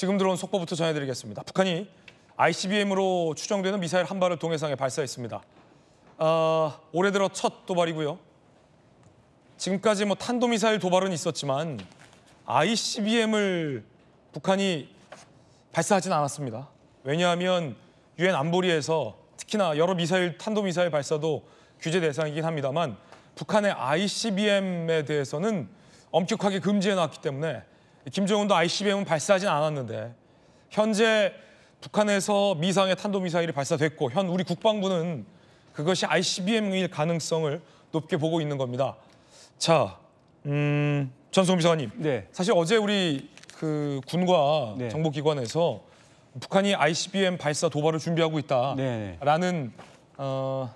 지금 들어온 속보부터 전해드리겠습니다. 북한이 ICBM으로 추정되는 미사일 한 발을 동해상에 발사했습니다. 어, 올해 들어 첫 도발이고요. 지금까지 뭐 탄도미사일 도발은 있었지만 ICBM을 북한이 발사하진 않았습니다. 왜냐하면 유엔 안보리에서 특히나 여러 미사일, 탄도미사일 발사도 규제 대상이긴 합니다만 북한의 ICBM에 대해서는 엄격하게 금지해놨기 때문에 김정은도 ICBM은 발사하진 않았는데 현재 북한에서 미상의 탄도미사일이 발사됐고 현 우리 국방부는 그것이 ICBM일 가능성을 높게 보고 있는 겁니다. 자, 음, 전수홍 비서관님. 네. 사실 어제 우리 그 군과 네. 정보기관에서 북한이 ICBM 발사 도발을 준비하고 있다라는 네. 네. 어,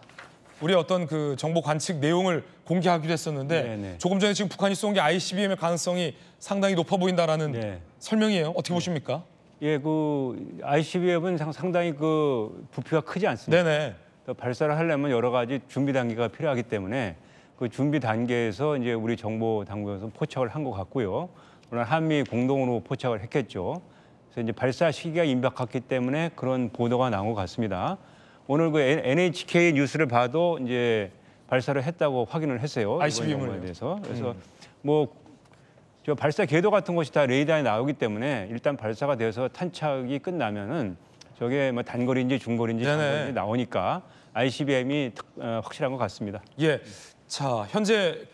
우리 어떤 그 정보 관측 내용을 공개하기로 했었는데 네네. 네. 조금 전에 지금 북한이 쏜 게 ICBM의 가능성이 상당히 높아 보인다라는 네. 설명이에요. 어떻게 네. 보십니까? 예, 그 ICBM은 상당히 그 부피가 크지 않습니다. 네네. 발사를 하려면 여러 가지 준비 단계가 필요하기 때문에 그 준비 단계에서 이제 우리 정보 당국에서 포착을 한 것 같고요. 그러나 한미 공동으로 포착을 했겠죠. 그래서 이제 발사 시기가 임박했기 때문에 그런 보도가 나온 것 같습니다. 오늘 그 NHK 뉴스를 봐도 이제 발사를 했다고 확인을 했어요. ICBM에 대해서. 그래서 음. 뭐저 발사 궤도 같은 것이 다 레이더에 나오기 때문에 일단 발사가 돼서 탄착이 끝나면은 저게 뭐 단거리인지 중거리인지 장거리인지 나오니까 ICBM이 특, 어, 확실한 것 같습니다. 예. 자, 현재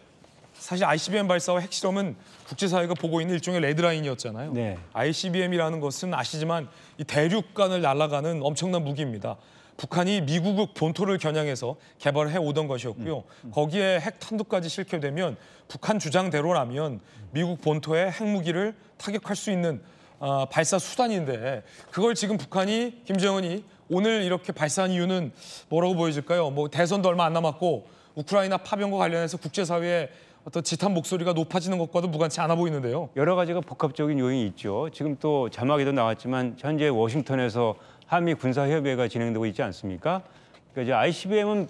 사실 ICBM 발사와 핵실험은 국제사회가 보고 있는 일종의 레드라인이었잖아요. 네. ICBM이라는 것은 아시지만 이 대륙간을 날아가는 엄청난 무기입니다. 북한이 미국 본토를 겨냥해서 개발해 오던 것이었고요. 음, 음. 거기에 핵 탄두까지 실게되면 북한 주장대로라면 미국 본토의 핵무기를 타격할 수 있는 어, 발사 수단인데 그걸 지금 북한이 김정은이 오늘 이렇게 발사한 이유는 뭐라고 보여질까요? 뭐 대선도 얼마 안 남았고 우크라이나 파병과 관련해서 국제사회에 어떤 지탄 목소리가 높아지는 것과도 무관치 않아 보이는데요. 여러 가지가 복합적인 요인이 있죠. 지금 또 자막에도 나왔지만 현재 워싱턴에서 한미 군사협의회가 진행되고 있지 않습니까? 그러니까 이제 ICBM은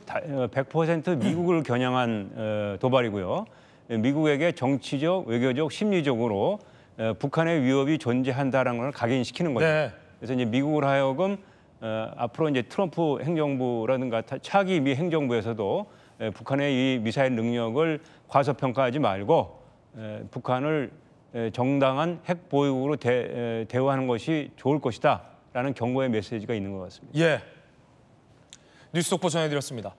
100% 어, 미국을 겨냥한 어, 도발이고요. 미국에게 정치적, 외교적, 심리적으로 어, 북한의 위협이 존재한다라는 걸 각인시키는 거죠. 네. 그래서 이제 미국을 하여금 앞으로 이제 트럼프 행정부라든가 차기 미 행정부에서도 예, 북한의 이 미사일 능력을 과소평가하지 말고 예, 북한을 예, 정당한 핵 보유국으로 대, 대우하는 것이 좋을 것이다라는 경고의 메시지가 있는 것 같습니다. 예. 뉴스 속보 전해드렸습니다.